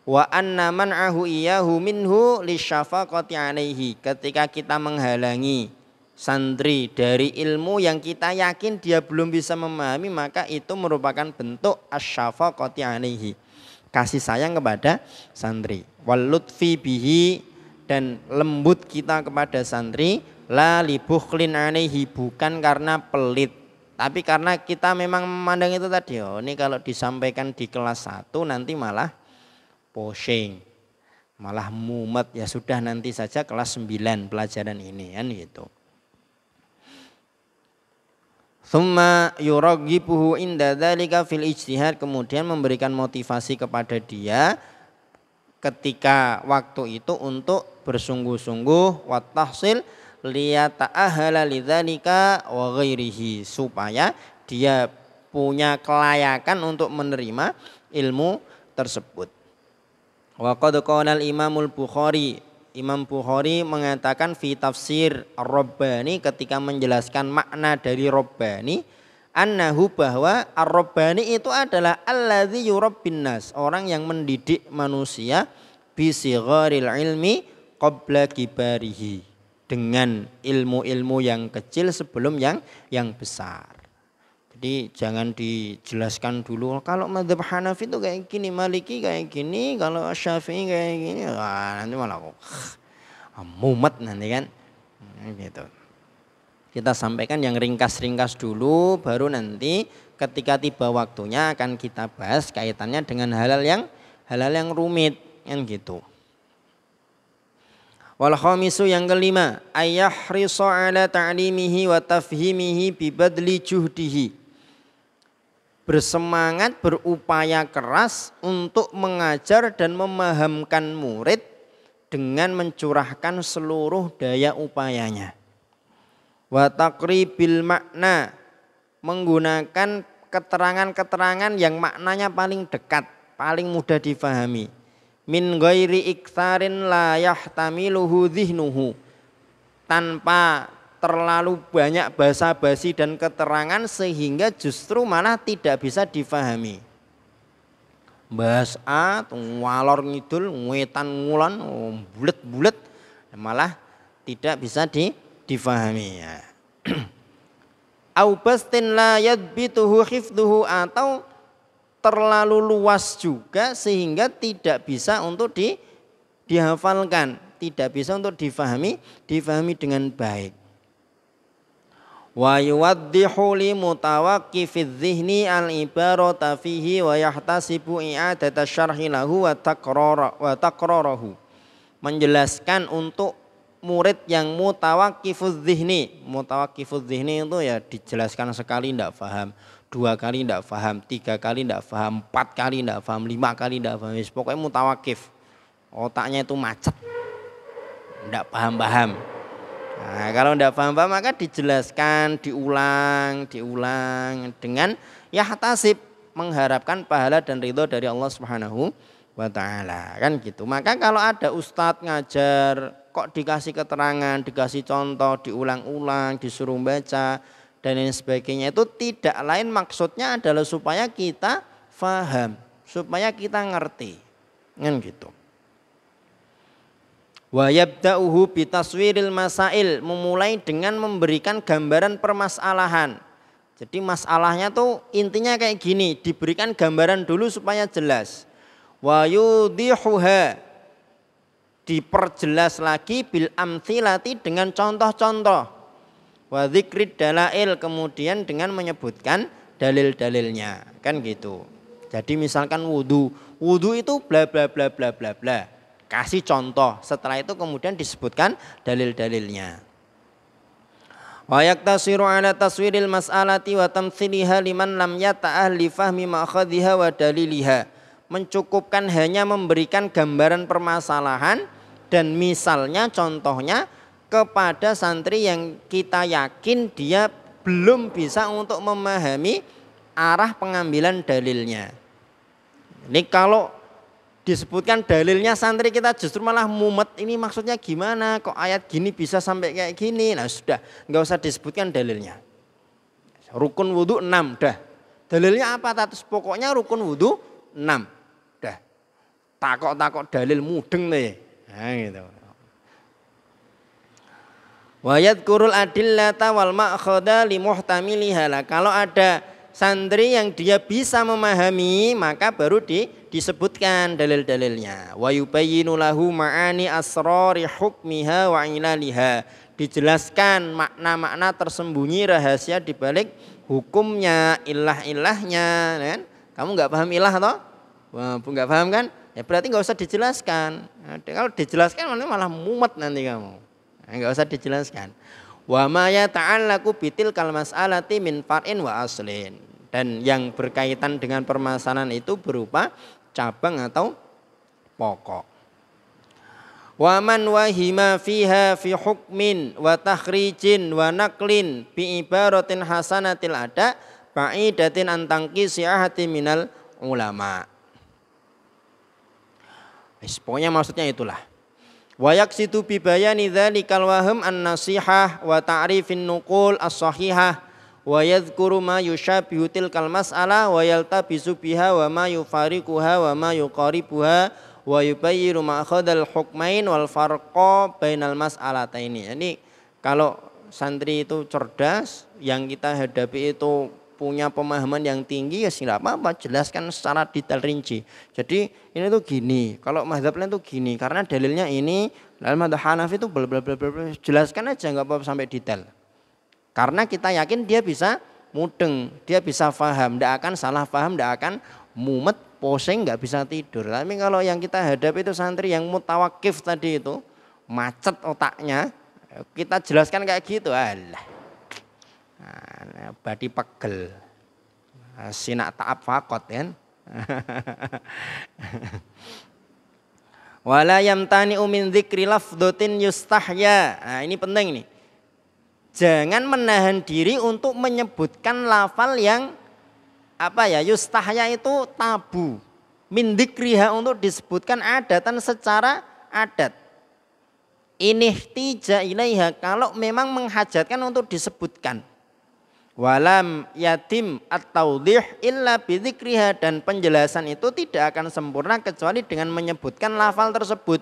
wa anna man'ahu iyahu minhu lisyafaqati alaihi ketika kita menghalangi santri dari ilmu yang kita yakin dia belum bisa memahami maka itu merupakan bentuk asyafaqati alaihi kasih sayang kepada santri walutfi bihi dan lembut kita kepada santri la libukhlin alaihi bukan karena pelit tapi karena kita memang memandang itu tadi oh ini kalau disampaikan di kelas 1 nanti malah pusing malah mumet ya sudah nanti saja kelas 9 pelajaran ini kan gitu Thumma yuragibuhu inda dhalika fil ijtihad. Kemudian memberikan motivasi kepada dia ketika waktu itu untuk bersungguh-sungguh wa tahsil liyata'ahala lidzalika wa ghairihi supaya dia punya kelayakan untuk menerima ilmu tersebut. Wa qad qala al-Imamul Bukhari Imam Bukhari mengatakan fi tafsir rabbani ketika menjelaskan makna dari Rabbani annahu bahwa rabbani itu adalah alladzi yurabbin nas, orang yang mendidik manusia bisigharil ilmi qabla kibarihi dengan ilmu-ilmu yang kecil sebelum yang yang besar. Jadi jangan dijelaskan dulu kalau madhab Hanafi itu kayak gini, Maliki kayak gini, kalau Syafi'i kayak gini, wah nanti malah kok ah, mumet nanti kan. Hmm, gitu. Kita sampaikan yang ringkas-ringkas dulu baru nanti ketika tiba waktunya akan kita bahas kaitannya dengan halal yang halal yang rumit kan gitu. Wal khamisu yang kelima, ayahrisu ala ta'limihi wa tafhimihi bibadli juhdihi bersemangat, berupaya keras untuk mengajar dan memahamkan murid dengan mencurahkan seluruh daya upayanya. Wa taqribil makna menggunakan keterangan-keterangan yang maknanya paling dekat, paling mudah difahami. Min ghairi iktsarin la yahtamiluhu dhihnuhu. Tanpa terlalu banyak basa-basi dan keterangan sehingga justru malah tidak bisa difahami. Bahas A, walor ngidul, ngwetan ngulon, oh, bulet-bulet, malah tidak bisa di, difahami. Ya. [clears throat] Au bastin la yadbituhu khifduhu atau terlalu luas juga sehingga tidak bisa untuk di, dihafalkan, tidak bisa untuk difahami, difahami dengan baik wa yuwaddihu li mutawaqqifiz zihni al ibarata fihi wa yahtasibu i'adata syarhi lahu wa takrara wa takrarahu menjelaskan untuk murid yang mutawaqqifuz zihni mutawaqqifuz zihni itu ya dijelaskan sekali tidak paham dua kali tidak paham tiga kali tidak paham empat kali tidak paham lima kali tidak paham pokoknya mutawakif otaknya itu macet tidak paham-paham Nah, kalau tidak paham-paham maka dijelaskan, diulang, diulang dengan ya tasib mengharapkan pahala dan ridho dari Allah Subhanahu wa taala. Kan gitu. Maka kalau ada ustadz ngajar kok dikasih keterangan, dikasih contoh, diulang-ulang, disuruh baca dan lain sebagainya itu tidak lain maksudnya adalah supaya kita faham, supaya kita ngerti. Kan gitu. Wa yabda'uhu bitaswiril masail, memulai dengan memberikan gambaran permasalahan. Jadi masalahnya tuh intinya kayak gini, diberikan gambaran dulu supaya jelas. Wa yudihuha, diperjelas lagi bil amthilati dengan contoh-contoh. Wa dzikrid dalail kemudian dengan menyebutkan dalil-dalilnya. Kan gitu. Jadi misalkan wudu, wudu itu bla bla bla bla bla bla kasih contoh. Setelah itu kemudian disebutkan dalil-dalilnya. Wa yaktasiru ala taswiril mas'alati wa tamthiliha liman lam yata ahli fahmi ma'khadhiha wa daliliha. Mencukupkan hanya memberikan gambaran permasalahan dan misalnya contohnya kepada santri yang kita yakin dia belum bisa untuk memahami arah pengambilan dalilnya. Ini kalau disebutkan dalilnya santri kita justru malah mumet ini maksudnya gimana kok ayat gini bisa sampai kayak gini nah sudah nggak usah disebutkan dalilnya rukun wudhu 6 dah dalilnya apa tatus pokoknya rukun wudhu 6 dah takok-takok dalil mudeng nih nah, gitu Wayat kurul adillata wal ma'khada limuhtamilihala. Kalau ada santri yang dia bisa memahami maka baru di, disebutkan dalil-dalilnya wa yubayyinu lahu ma'ani asrari hukmiha wa ilaliha dijelaskan makna-makna tersembunyi rahasia di balik hukumnya ilah-ilahnya kan kamu nggak paham ilah toh nggak paham kan ya berarti nggak usah dijelaskan nah, kalau dijelaskan malah mumet nanti kamu nah, nggak nah, usah dijelaskan Wa ma yata'allaku bitil kal mas'alati min far'in wa aslin. Dan yang berkaitan dengan permasalahan itu berupa cabang atau pokok. Wa man wahima fiha fi hukmin wa takhrijin wa naqlin bi ibaratin hasanatil ada ba'idatin antangki siahati minal ulama. Pokoknya maksudnya itulah. Wa yaksitu bi bayani dzalikal waham an-nasihah wa ta'rifin nuqul as-sahihah wa yadhkuru ma yushabihu tilkal mas'alah wa yaltabisu biha wa ma yufariquha wa ma yuqaribuha wa yubayyiru ma'khadal hukmain wal farqa bainal mas'alataini. Ini kalau santri itu cerdas, yang kita hadapi itu punya pemahaman yang tinggi ya sih apa-apa jelaskan secara detail rinci jadi ini tuh gini kalau mazhab lain tuh gini karena dalilnya ini dalam mazhab Hanafi itu bla bla bla bla jelaskan aja nggak apa-apa sampai detail karena kita yakin dia bisa mudeng dia bisa paham tidak akan salah paham tidak akan mumet posing nggak bisa tidur tapi kalau yang kita hadapi itu santri yang mutawakif tadi itu macet otaknya kita jelaskan kayak gitu alah badi pegel. Sinak taab fakot kan. Wala tani umin zikri lafdzutin yustahya. Nah, ini penting nih. Jangan menahan diri untuk menyebutkan lafal yang apa ya yustahya itu tabu. Min dzikriha untuk disebutkan adatan secara adat. Ini tija ilaiha kalau memang menghajatkan untuk disebutkan walam yatim atau dih illa bidikriha dan penjelasan itu tidak akan sempurna kecuali dengan menyebutkan lafal tersebut.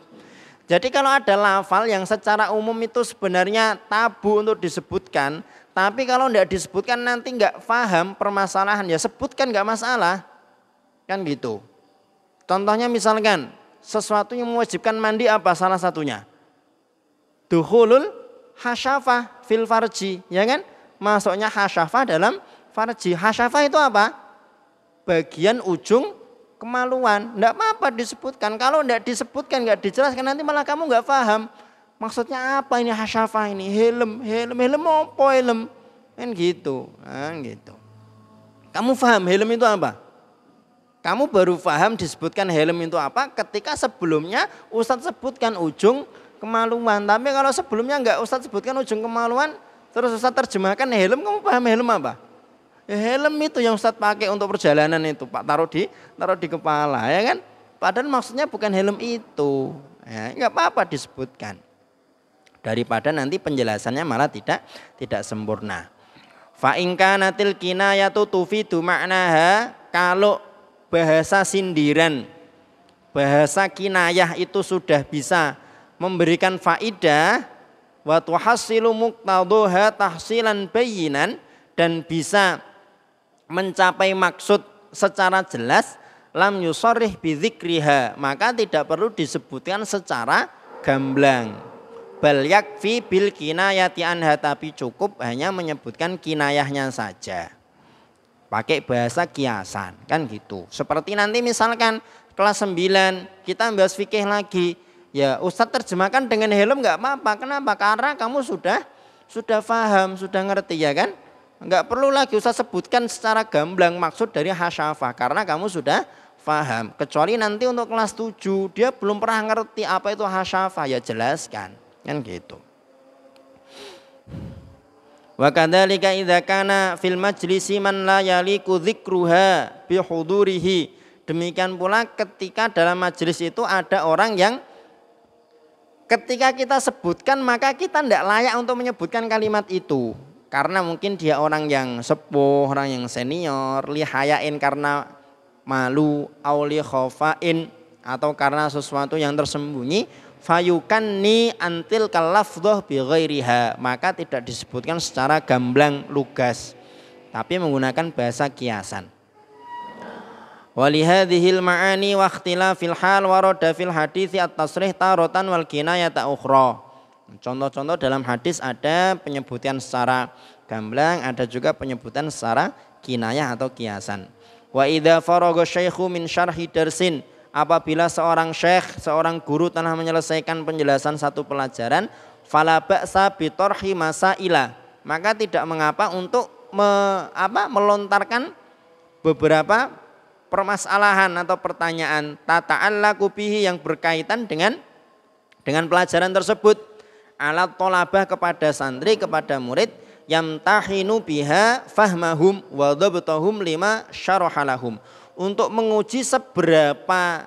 Jadi kalau ada lafal yang secara umum itu sebenarnya tabu untuk disebutkan, tapi kalau tidak disebutkan nanti nggak paham permasalahan ya sebutkan nggak masalah, kan gitu. Contohnya misalkan sesuatu yang mewajibkan mandi apa salah satunya? Duhulul hasyafah fil farji, ya kan? masuknya hasyafah dalam farji. Hasyafah itu apa? Bagian ujung kemaluan. tidak apa-apa disebutkan. Kalau tidak disebutkan, tidak dijelaskan nanti malah kamu nggak paham. Maksudnya apa ini hasyafah ini? Helm, helm, helm apa helm? Kan gitu. Kan gitu. Kamu paham helm itu apa? Kamu baru paham disebutkan helm itu apa ketika sebelumnya Ustadz sebutkan ujung kemaluan. Tapi kalau sebelumnya enggak Ustadz sebutkan ujung kemaluan, Terus Ustaz terjemahkan helm, kamu paham helm apa? Ya, helm itu yang Ustaz pakai untuk perjalanan itu, Pak taruh di taruh di kepala ya kan? Padahal maksudnya bukan helm itu. Ya, enggak apa-apa disebutkan. Daripada nanti penjelasannya malah tidak tidak sempurna. Fa natil kinayatu tufidu ma'naha kalau bahasa sindiran bahasa kinayah itu sudah bisa memberikan faidah wa tuhasilu muqtadhuha tahsilan bayinan dan bisa mencapai maksud secara jelas lam yusorih bidzikriha maka tidak perlu disebutkan secara gamblang bal yakfi bil kinayati anha tapi cukup hanya menyebutkan kinayahnya saja pakai bahasa kiasan kan gitu seperti nanti misalkan kelas 9 kita membahas fikih lagi Ya Ustadz terjemahkan dengan helm nggak apa-apa. Kenapa? Karena kamu sudah sudah paham, sudah ngerti ya kan? Nggak perlu lagi usah sebutkan secara gamblang maksud dari hasyafah. Karena kamu sudah paham. Kecuali nanti untuk kelas 7 dia belum pernah ngerti apa itu hasyafah. Ya jelaskan. Kan gitu. Wa kadzalika idza kana fil majlisi man la yaliku dzikruha bi hudurihi. Demikian pula ketika dalam majelis itu ada orang yang Ketika kita sebutkan maka kita tidak layak untuk menyebutkan kalimat itu. Karena mungkin dia orang yang sepuh, orang yang senior, lihayain karena malu, auli khofain, atau karena sesuatu yang tersembunyi, fayukan ni antil kalafdoh bi Maka tidak disebutkan secara gamblang lugas, tapi menggunakan bahasa kiasan. Walihadihil ma'ani wa fil hal waroda fil hadis at-tasrih tarotan wal kinayata ukhra. Contoh-contoh dalam hadis ada penyebutan secara gamblang, ada juga penyebutan secara kinayah atau kiasan. Wa idza faraga syaikhu min syarhi darsin apabila seorang syekh, seorang guru telah menyelesaikan penjelasan satu pelajaran, fala ba'sa bitorhi masaila. Maka tidak mengapa untuk me, apa, melontarkan beberapa permasalahan atau pertanyaan Allah bihi yang berkaitan dengan dengan pelajaran tersebut alat tolabah kepada santri kepada murid yang tahinu biha fahmahum wa lima syarohalahum untuk menguji seberapa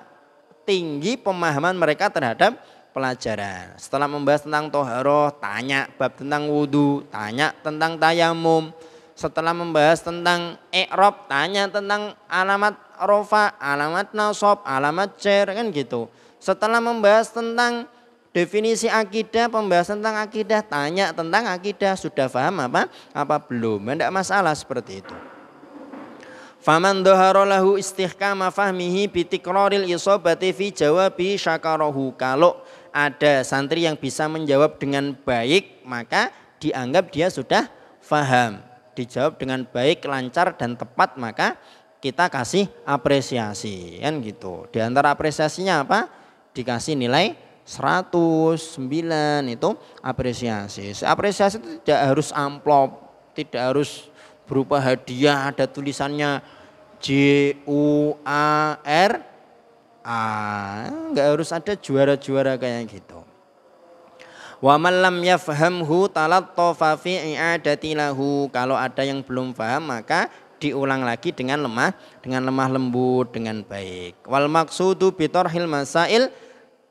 tinggi pemahaman mereka terhadap pelajaran. Setelah membahas tentang toharoh, tanya bab tentang wudhu, tanya tentang tayamum, setelah membahas tentang ikrob tanya tentang alamat rofa, alamat nasob alamat cer kan gitu. Setelah membahas tentang definisi akidah, pembahasan tentang akidah, tanya tentang akidah sudah paham apa? Apa belum? Tidak masalah seperti itu. Faman doharolahu istihkama fahmihi bitikroril isobati fi jawabi syakarohu. Kalau ada santri yang bisa menjawab dengan baik, maka dianggap dia sudah faham dijawab dengan baik, lancar dan tepat maka kita kasih apresiasi kan gitu. Di antara apresiasinya apa? Dikasih nilai 109 itu apresiasi. Apresiasi itu tidak harus amplop, tidak harus berupa hadiah, ada tulisannya J U A R A. Ah, Enggak harus ada juara-juara kayak gitu. Wa man lam yafhamhu talattafa fi i'adati lahu. Kalau ada yang belum paham maka diulang lagi dengan lemah dengan lemah lembut dengan baik. Wal maqsudu bitarhil masail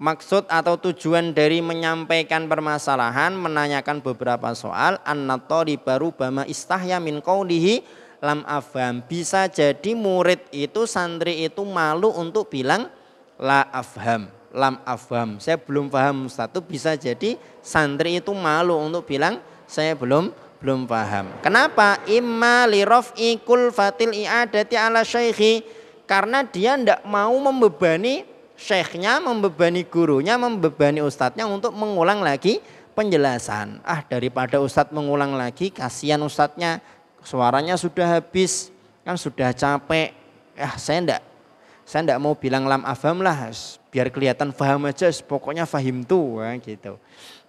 maksud atau tujuan dari menyampaikan permasalahan, menanyakan beberapa soal, annatori baru bama istahya min qawlihi lam afham. Bisa jadi murid itu, santri itu malu untuk bilang la afham lam afham. Saya belum paham ustadz bisa jadi santri itu malu untuk bilang saya belum belum paham. Kenapa? Imma li raf'i fatil i'adati ala syaikhi. Karena dia tidak mau membebani syekhnya, membebani gurunya, membebani ustadznya untuk mengulang lagi penjelasan. Ah daripada ustadz mengulang lagi, kasihan ustadznya, suaranya sudah habis, kan sudah capek. Ah saya tidak saya tidak mau bilang lam afam lah, biar kelihatan faham aja, pokoknya fahim tuh ya, gitu.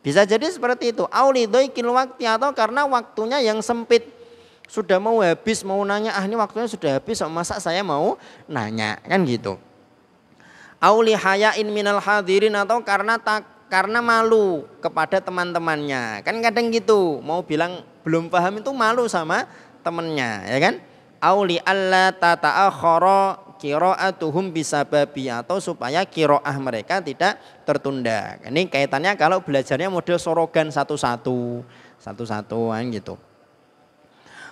Bisa jadi seperti itu. Auli doikin waktu atau karena waktunya yang sempit. Sudah mau habis, mau nanya, ah ini waktunya sudah habis, masa saya mau nanya, kan gitu. Auli hayain minal hadirin atau karena tak karena malu kepada teman-temannya. Kan kadang gitu, mau bilang belum paham itu malu sama temennya, ya kan? Auli Allah tata akhoro kiroatuhum bisa atau supaya kiroah mereka tidak tertunda. Ini kaitannya kalau belajarnya model sorogan satu-satu, satu-satuan gitu.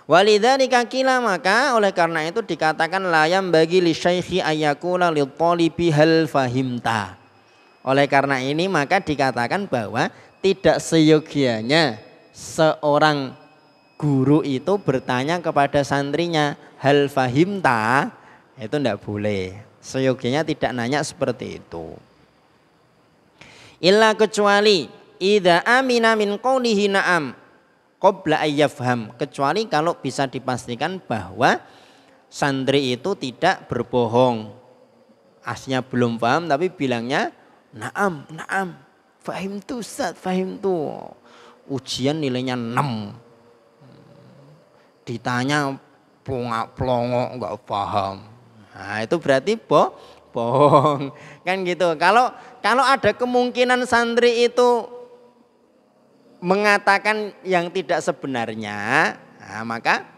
Walidzalika kila maka oleh karena itu dikatakan layam bagi li syaikhi ayyakula li talibi hal fahimta. Oleh karena ini maka dikatakan bahwa tidak seyogianya seorang guru itu bertanya kepada santrinya hal fahimta Ya, itu tidak boleh. Seyogianya tidak nanya seperti itu. Illa kecuali ida amina min qawlihi na'am qabla ayyafham. Kecuali kalau bisa dipastikan bahwa santri itu tidak berbohong. asnya belum paham tapi bilangnya na'am, na'am. Fahim tu, Ustaz, fahim tu. Ujian nilainya 6. Ditanya pelongok enggak paham Nah, itu berarti bo bohong. Kan gitu. Kalau kalau ada kemungkinan santri itu mengatakan yang tidak sebenarnya, nah, maka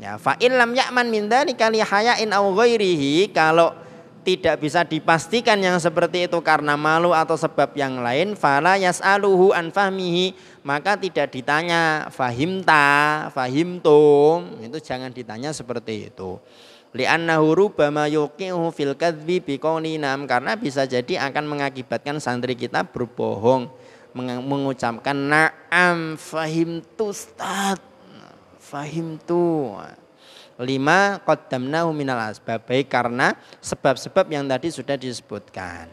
ya fa'in lam ya'man min dzalika li hayain aw ghairihi kalau tidak bisa dipastikan yang seperti itu karena malu atau sebab yang lain fala yas'aluhu an fahmihi maka tidak ditanya fahimta fahimtum itu jangan ditanya seperti itu li'annahu rubama yuqihu fil kadhbi biqaulinam karena bisa jadi akan mengakibatkan santri kita berbohong mengucapkan na'am fahim tu stad fahim tu lima qaddamnahu minal asbab baik karena sebab-sebab yang tadi sudah disebutkan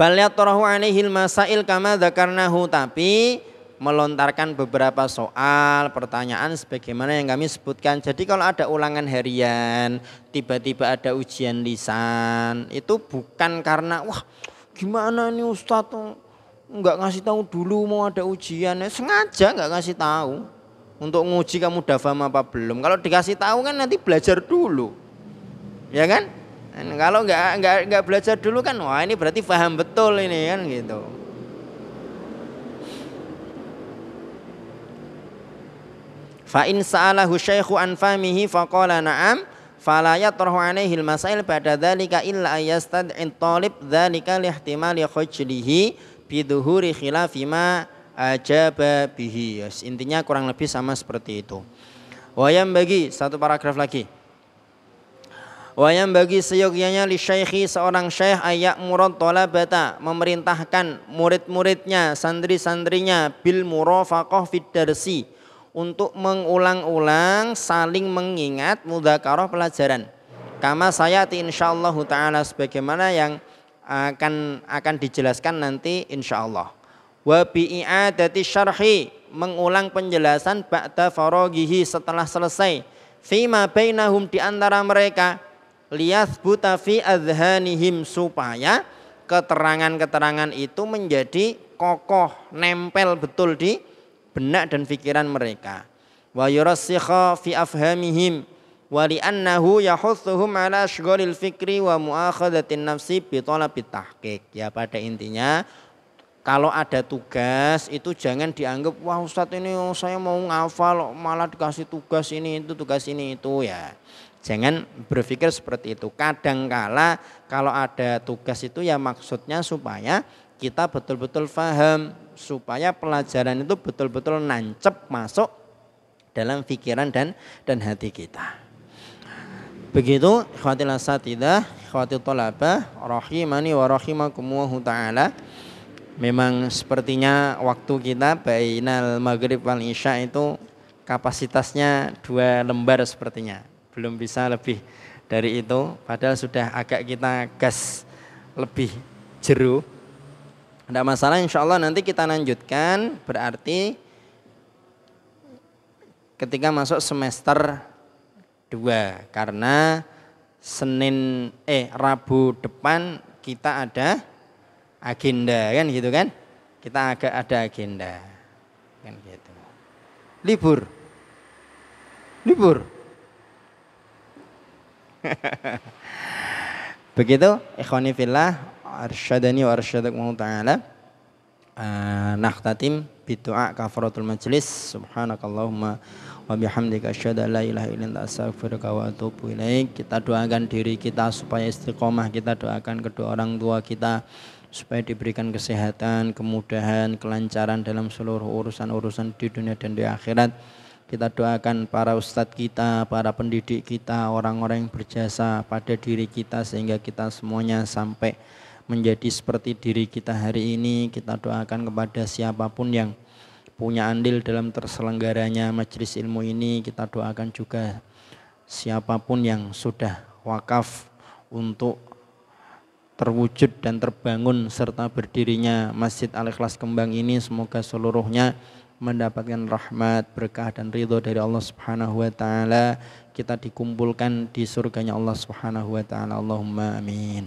bal yatarahu alaihil masail kama dzakarnahu tapi melontarkan beberapa soal, pertanyaan sebagaimana yang kami sebutkan. Jadi kalau ada ulangan harian, tiba-tiba ada ujian lisan, itu bukan karena wah gimana nih Ustadz nggak ngasih tahu dulu mau ada ujian, eh, sengaja nggak ngasih tahu untuk nguji kamu dafam apa belum. Kalau dikasih tahu kan nanti belajar dulu, ya kan? Dan kalau nggak nggak nggak belajar dulu kan wah ini berarti paham betul ini kan gitu. Fa in sa'alahu syaikhu an fahmihi faqala na'am fala yatrahu alaihi masail pada dzalika illa ayastad in talib dzalika lihtimali khujlihi biduhuri khilafi ma ajaba bihi. Yes, intinya kurang lebih sama seperti itu. Wayam bagi satu paragraf lagi. Wayam bagi seyogianya li syaikhi seorang syaikh ayak murad talabata memerintahkan murid-muridnya, santri-santrinya bil murafaqah fid darsi untuk mengulang-ulang saling mengingat mudhakaroh pelajaran. Kama saya insyaallah taala sebagaimana yang akan akan dijelaskan nanti insyaallah. Wa bi'iadati syarhi mengulang penjelasan ba'da farogihi setelah selesai. Fima bainahum di antara mereka buta fi adhanihim supaya keterangan-keterangan itu menjadi kokoh, nempel betul di benak dan pikiran mereka. Wa yurasikha fi afhamihim wa li'annahu yahuthuhum ala ashghalil fikri wa muakhadatin nafsi bi talabit tahqiq. Ya pada intinya kalau ada tugas itu jangan dianggap wah Ustadz ini oh, saya mau ngafal malah dikasih tugas ini itu tugas ini itu ya jangan berpikir seperti itu kadangkala kalau ada tugas itu ya maksudnya supaya kita betul-betul faham supaya pelajaran itu betul-betul nancep masuk dalam pikiran dan dan hati kita. Begitu khawatir asatidah, khawatir tolabah, rahimani wa rahimakumullahu ta'ala. Memang sepertinya waktu kita bainal maghrib wal isya itu kapasitasnya dua lembar sepertinya. Belum bisa lebih dari itu, padahal sudah agak kita gas lebih jeruk tidak masalah insya Allah nanti kita lanjutkan berarti ketika masuk semester dua karena Senin eh Rabu depan kita ada agenda kan gitu kan kita agak ada agenda kan gitu libur libur [laughs] begitu ikhwanifillah arsyadani wa arsyadakumullah ta'ala ah, nakhtatim bidu'a kafaratul majlis subhanakallahumma wa bihamdika asyhadu an la ilaha illa anta astaghfiruka wa atubu ilaik kita doakan diri kita supaya istiqomah kita doakan kedua orang tua kita supaya diberikan kesehatan, kemudahan, kelancaran dalam seluruh urusan-urusan di dunia dan di akhirat. Kita doakan para ustadz kita, para pendidik kita, orang-orang yang berjasa pada diri kita sehingga kita semuanya sampai menjadi seperti diri kita hari ini. Kita doakan kepada siapapun yang punya andil dalam terselenggaranya majelis ilmu ini. Kita doakan juga siapapun yang sudah wakaf untuk terwujud dan terbangun serta berdirinya Masjid Al-Ikhlas Kembang ini semoga seluruhnya mendapatkan rahmat, berkah dan ridho dari Allah Subhanahu wa taala. Kita dikumpulkan di surganya Allah Subhanahu wa taala. Allahumma amin.